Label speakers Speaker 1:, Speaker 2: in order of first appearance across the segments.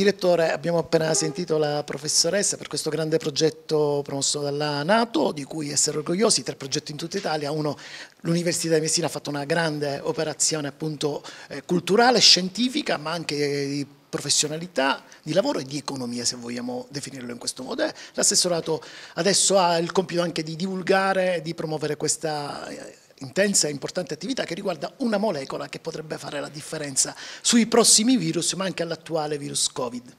Speaker 1: Direttore, abbiamo appena sentito la professoressa per questo grande progetto promosso dalla Nato, di cui essere orgogliosi, tre progetti in tutta Italia, uno l'Università di Messina ha fatto una grande operazione appunto eh, culturale, scientifica, ma anche di professionalità, di lavoro e di economia se vogliamo definirlo in questo modo. Eh, l'assessorato adesso ha il compito anche di divulgare, di promuovere questa eh, intensa e importante attività che riguarda una molecola che potrebbe fare la differenza sui prossimi virus, ma anche all'attuale virus
Speaker 2: Covid.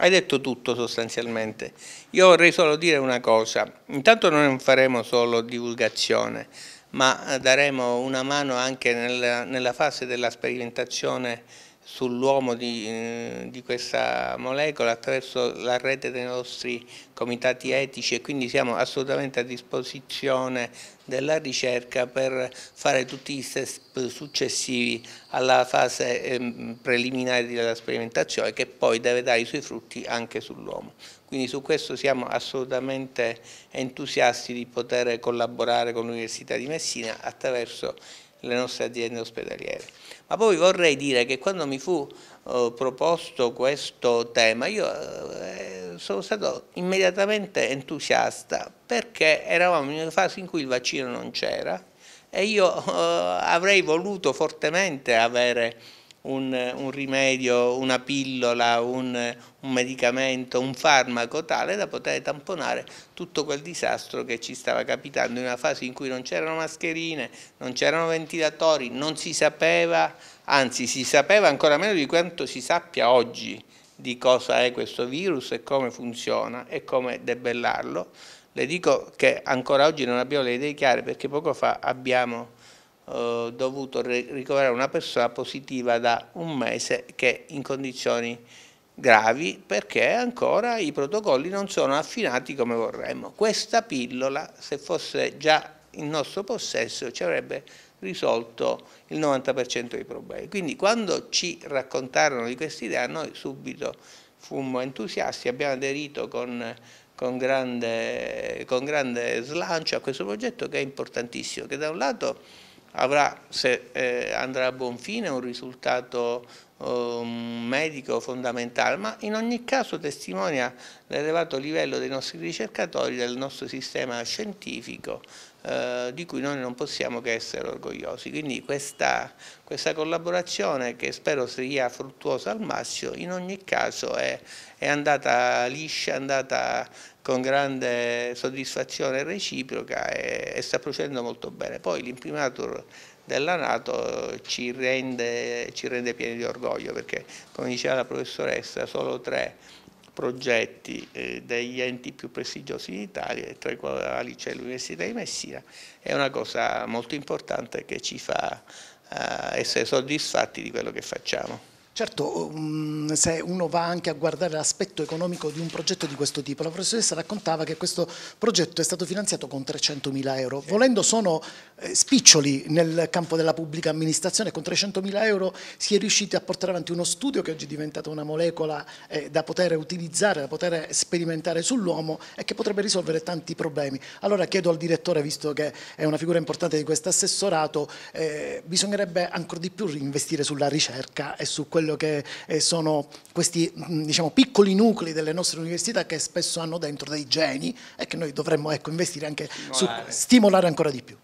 Speaker 2: Hai detto tutto sostanzialmente. Io vorrei solo dire una cosa. Intanto non faremo solo divulgazione, ma eh, daremo una mano anche nella, nella fase della sperimentazione sull'uomo di, eh, di, questa molecola attraverso la rete dei nostri comitati etici e quindi siamo assolutamente a disposizione della ricerca per fare tutti gli step successivi alla fase ehm, preliminare della sperimentazione che poi deve dare i suoi frutti anche sull'uomo. Quindi su questo siamo assolutamente entusiasti di poter collaborare con l'Università di Messina attraverso le nostre aziende ospedaliere. Ma poi vorrei dire che quando mi fu eh, proposto questo tema io eh, sono stato immediatamente entusiasta perché eravamo in una fase in cui il vaccino non c'era e io eh, avrei voluto fortemente avere un, un rimedio, una pillola, un, un medicamento, un farmaco tale da poter tamponare tutto quel disastro che ci stava capitando in una fase in cui non c'erano mascherine, non c'erano ventilatori, non si sapeva, anzi si sapeva ancora meno di quanto si sappia oggi di cosa è questo virus e come funziona e come debellarlo. Le dico che ancora oggi non abbiamo le idee chiare perché poco fa abbiamo dovuto ricoverare una persona positiva da un mese che in condizioni gravi perché ancora i protocolli non sono affinati come vorremmo. Questa pillola, se fosse già in nostro possesso, ci avrebbe risolto il 90% dei problemi. Quindi quando ci raccontarono di questa idea, noi subito fummo entusiasti, abbiamo aderito con, con, grande, con grande slancio a questo progetto che è importantissimo, che da un lato avrà, se eh, andrà a buon fine, un risultato ehm, medico fondamentale, ma in ogni caso testimonia l'elevato livello dei nostri ricercatori, del nostro sistema scientifico eh, di cui noi non possiamo che essere orgogliosi. Quindi questa, questa collaborazione che spero sia fruttuosa al massimo, in ogni caso è, è andata liscia, è andata con grande soddisfazione reciproca e, e sta procedendo molto bene. Poi l'imprimatur della Nato ci rende, ci rende pieni di orgoglio perché come diceva la professoressa solo tre progetti eh, degli enti più prestigiosi d'Italia, tra i quali c'è l'Università di Messina, è una cosa molto importante che ci fa eh, essere soddisfatti di quello che facciamo.
Speaker 1: Certo, mm, se uno va anche a guardare l'aspetto economico di un progetto di questo tipo, la professoressa raccontava che questo progetto è stato finanziato con 300.000 euro, volendo sono eh, spiccioli nel campo della pubblica amministrazione, con 300.000 euro si è riusciti a portare avanti uno studio che oggi è diventato una molecola eh, da poter utilizzare, da poter sperimentare sull'uomo e che potrebbe risolvere tanti problemi. Allora chiedo al direttore, visto che è una figura importante di questo assessorato, eh, bisognerebbe ancora di più investire sulla ricerca e su quello quello che eh, sono questi mm, diciamo, piccoli nuclei delle nostre università che spesso hanno dentro dei geni e che noi dovremmo ecco, investire anche stimolare. su stimolare ancora di più.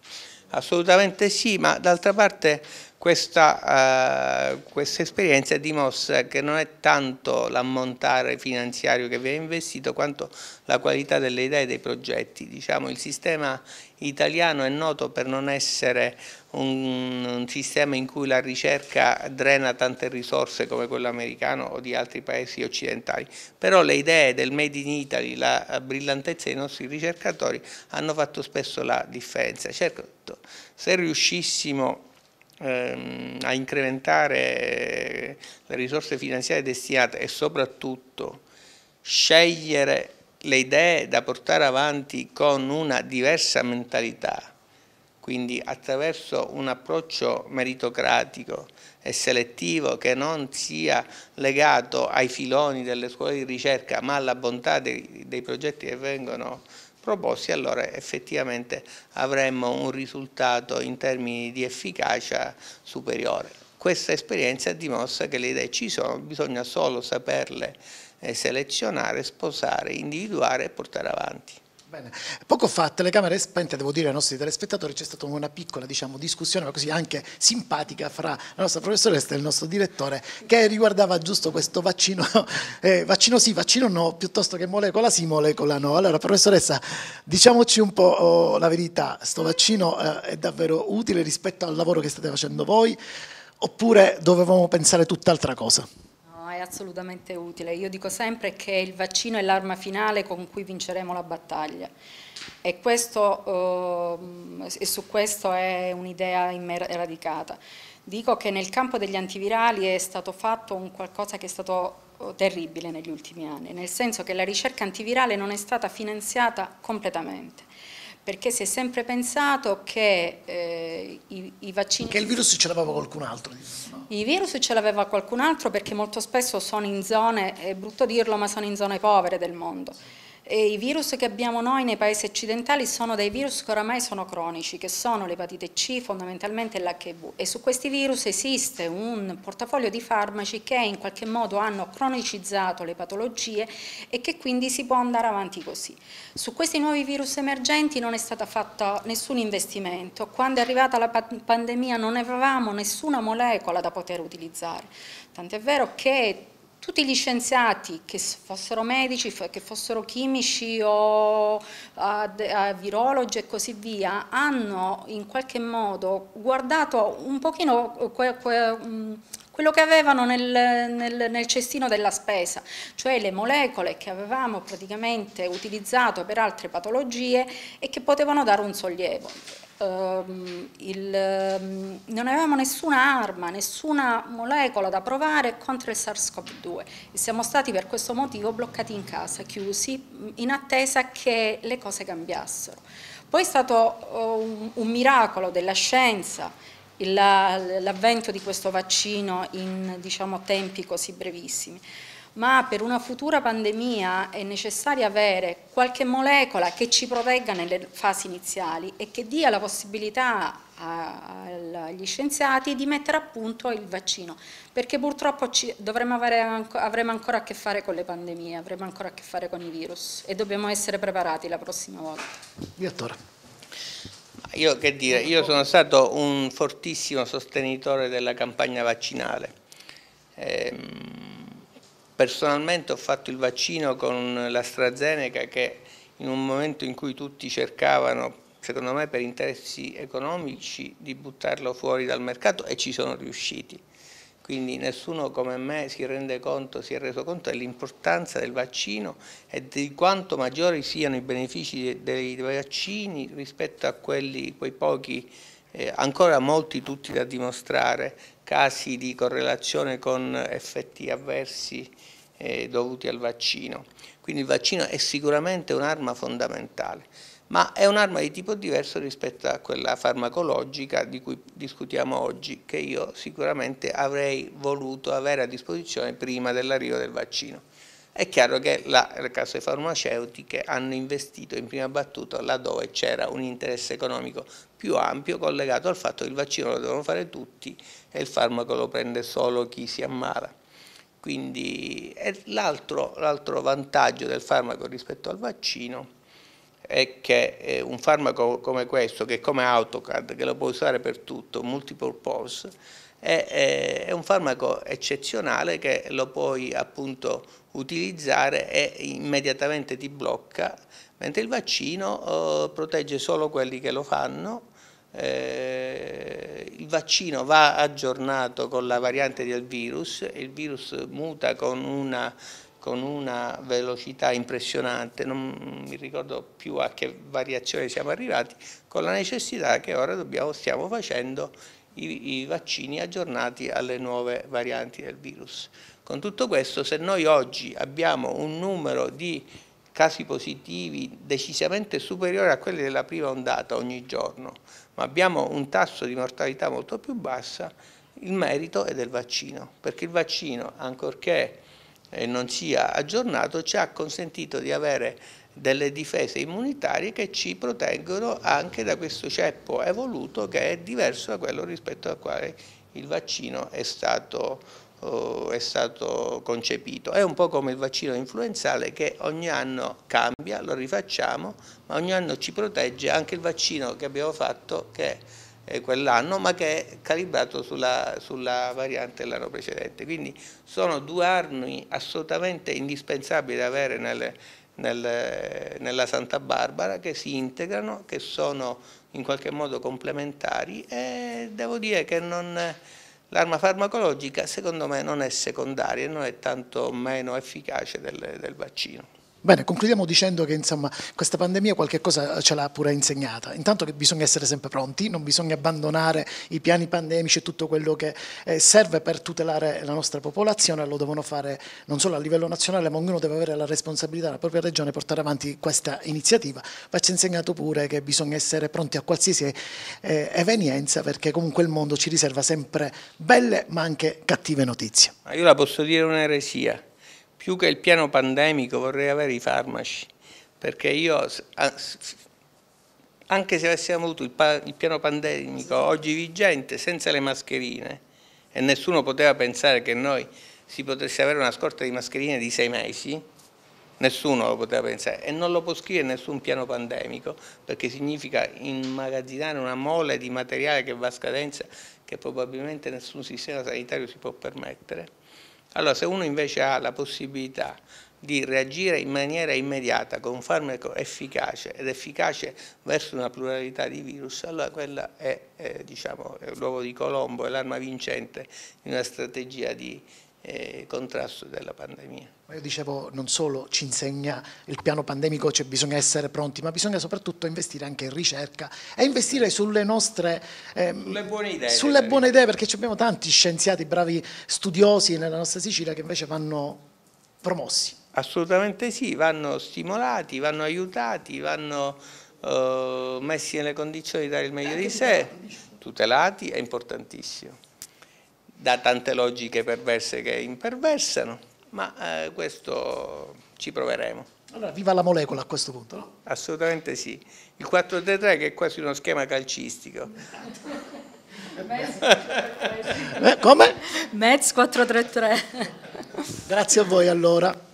Speaker 2: Assolutamente sì, ma d'altra parte questa, uh, questa, esperienza dimostra che non è tanto l'ammontare finanziario che viene investito quanto la qualità delle idee e dei progetti. Diciamo, il sistema italiano è noto per non essere un, un sistema in cui la ricerca drena tante risorse come quello americano o di altri paesi occidentali, però le idee del Made in Italy, la brillantezza dei nostri ricercatori hanno fatto spesso la differenza. Certo, se riuscissimo ehm, a incrementare le risorse finanziarie destinate e soprattutto scegliere le idee da portare avanti con una diversa mentalità, quindi attraverso un approccio meritocratico e selettivo che non sia legato ai filoni delle scuole di ricerca ma alla bontà dei, dei progetti che vengono proposti, allora effettivamente avremmo un risultato in termini di efficacia superiore. Questa esperienza dimostra che le idee ci sono, bisogna solo saperle selezionare, sposare, individuare e portare avanti.
Speaker 1: Bene. Poco fa a telecamere spente, devo dire ai nostri telespettatori, c'è stata una piccola diciamo, discussione, ma così anche simpatica, fra la nostra professoressa e il nostro direttore, che riguardava giusto questo vaccino, eh, vaccino sì, vaccino no, piuttosto che molecola sì, molecola no. Allora, professoressa, diciamoci un po' oh, la verità, questo vaccino eh, è davvero utile rispetto al lavoro che state facendo voi, oppure dovevamo pensare tutt'altra cosa?
Speaker 3: è assolutamente utile. Io dico sempre che il vaccino è l'arma finale con cui vinceremo la battaglia e, questo, ehm, e su questo è un'idea in me radicata. Dico che nel campo degli antivirali è stato fatto un qualcosa che è stato oh, terribile negli ultimi anni, nel senso che la ricerca antivirale non è stata finanziata completamente perché si è sempre pensato che eh, i, i, vaccini... Che il virus
Speaker 1: ce l'aveva qualcun altro. Diciamo,
Speaker 3: no. I virus ce l'aveva qualcun altro perché molto spesso sono in zone, è brutto dirlo, ma sono in zone povere del mondo. E I virus che abbiamo noi nei paesi occidentali sono dei virus che oramai sono cronici, che sono l'epatite C, fondamentalmente l'HIV e su questi virus esiste un portafoglio di farmaci che in qualche modo hanno cronicizzato le patologie e che quindi si può andare avanti così. Su questi nuovi virus emergenti non è stato fatto nessun investimento, quando è arrivata la pandemia non avevamo nessuna molecola da poter utilizzare, tant'è vero che tutti gli scienziati, che fossero medici, che fossero chimici o virologi e così via, hanno in qualche modo guardato un pochino quello che avevano nel, nel, nel, cestino della spesa, cioè le molecole che avevamo praticamente utilizzato per altre patologie e che potevano dare un sollievo. Um, il, um, non avevamo nessuna arma, nessuna molecola da provare contro il SARS-CoV-2 e siamo stati per questo motivo bloccati in casa, chiusi, in attesa che le cose cambiassero. Poi è stato um, un miracolo della scienza l'avvento di questo vaccino in diciamo, tempi così brevissimi ma per una futura pandemia è necessario avere qualche molecola che ci protegga nelle fasi iniziali e che dia la possibilità agli scienziati di mettere a punto il vaccino, perché purtroppo ci, dovremo avere, avremo ancora a che fare con le pandemie, avremo ancora a che fare con i virus e dobbiamo essere preparati la prossima volta.
Speaker 1: Direttore.
Speaker 2: Io che dire, io sono stato un fortissimo sostenitore della campagna vaccinale. Ehm, personalmente ho fatto il vaccino con l'AstraZeneca che in un momento in cui tutti cercavano, secondo me per interessi economici, di buttarlo fuori dal mercato e ci sono riusciti quindi nessuno come me si rende conto, si è reso conto dell'importanza del vaccino e di quanto maggiori siano i benefici dei vaccini rispetto a quelli, quei pochi, eh, ancora molti tutti da dimostrare, casi di correlazione con effetti avversi eh, dovuti al vaccino. Quindi il vaccino è sicuramente un'arma fondamentale ma è un'arma di tipo diverso rispetto a quella farmacologica di cui discutiamo oggi, che io sicuramente avrei voluto avere a disposizione prima dell'arrivo del vaccino. È chiaro che la, le case farmaceutiche hanno investito in prima battuta laddove c'era un interesse economico più ampio collegato al fatto che il vaccino lo devono fare tutti e il farmaco lo prende solo chi si ammala. Quindi l'altro vantaggio del farmaco rispetto al vaccino è che eh, un farmaco come questo, che è come AutoCAD, che lo puoi usare per tutto, multipurpose, è, è un farmaco eccezionale che lo puoi appunto utilizzare e immediatamente ti blocca, mentre il vaccino eh, protegge solo quelli che lo fanno, eh, il vaccino va aggiornato con la variante del virus, il virus muta con una con una velocità impressionante, non mi ricordo più a che variazione siamo arrivati, con la necessità che ora dobbiamo, stiamo facendo i, i vaccini aggiornati alle nuove varianti del virus. Con tutto questo, se noi oggi abbiamo un numero di casi positivi decisamente superiore a quelli della prima ondata ogni giorno, ma abbiamo un tasso di mortalità molto più bassa, il merito è del vaccino, perché il vaccino, ancorché non sia aggiornato ci ha consentito di avere delle difese immunitarie che ci proteggono anche da questo ceppo evoluto che è diverso da quello rispetto al quale il vaccino è stato, uh, è stato concepito. È un po' come il vaccino influenzale che ogni anno cambia, lo rifacciamo, ma ogni anno ci protegge anche il vaccino che abbiamo fatto che eh, quell'anno, ma che è calibrato sulla, sulla variante dell'anno precedente. Quindi sono due armi assolutamente indispensabili da avere nel, nel, nella Santa Barbara, che si integrano, che sono in qualche modo complementari e devo dire che l'arma farmacologica secondo me non è secondaria, non è tanto meno efficace del, del vaccino.
Speaker 1: Bene, concludiamo dicendo che insomma, questa pandemia qualche cosa ce l'ha pure insegnata. Intanto che bisogna essere sempre pronti, non bisogna abbandonare i piani pandemici e tutto quello che eh, serve per tutelare la nostra popolazione, lo devono fare non solo a livello nazionale, ma ognuno deve avere la responsabilità della propria regione di portare avanti questa iniziativa. Ma ci ha insegnato pure che bisogna essere pronti a qualsiasi eh, evenienza perché comunque il mondo ci riserva sempre belle ma anche cattive notizie.
Speaker 2: Ma io la posso dire un'eresia più che il piano pandemico vorrei avere i farmaci, perché io, anche se avessimo avuto il, il piano pandemico oggi vigente, senza le mascherine, e nessuno poteva pensare che noi si potesse avere una scorta di mascherine di sei mesi, nessuno lo poteva pensare e non lo può scrivere nessun piano pandemico perché significa immagazzinare una mole di materiale che va a scadenza che probabilmente nessun sistema sanitario si può permettere. Allora se uno invece ha la possibilità di reagire in maniera immediata con un farmaco efficace ed efficace verso una pluralità di virus, allora quella è, è diciamo, l'uovo di Colombo, è l'arma vincente di una strategia di, eh, contrasto della pandemia.
Speaker 1: Io dicevo non solo ci insegna il piano pandemico, cioè bisogna essere pronti, ma bisogna soprattutto investire anche in ricerca e investire sulle nostre ehm, Le
Speaker 2: buone idee, sulle
Speaker 1: buone idee perché abbiamo tanti scienziati, bravi studiosi nella nostra Sicilia che invece vanno
Speaker 2: promossi. Assolutamente sì, vanno stimolati, vanno aiutati, vanno eh, messi nelle condizioni di dare il meglio eh, di sé, tutelati è importantissimo da tante logiche perverse che imperversano, ma eh, questo ci proveremo.
Speaker 1: Allora, viva la molecola a questo punto, no?
Speaker 2: Assolutamente sì. Il 4-3-3 che è quasi uno schema calcistico.
Speaker 3: Metz eh, 4-3-3. Grazie a voi
Speaker 1: allora.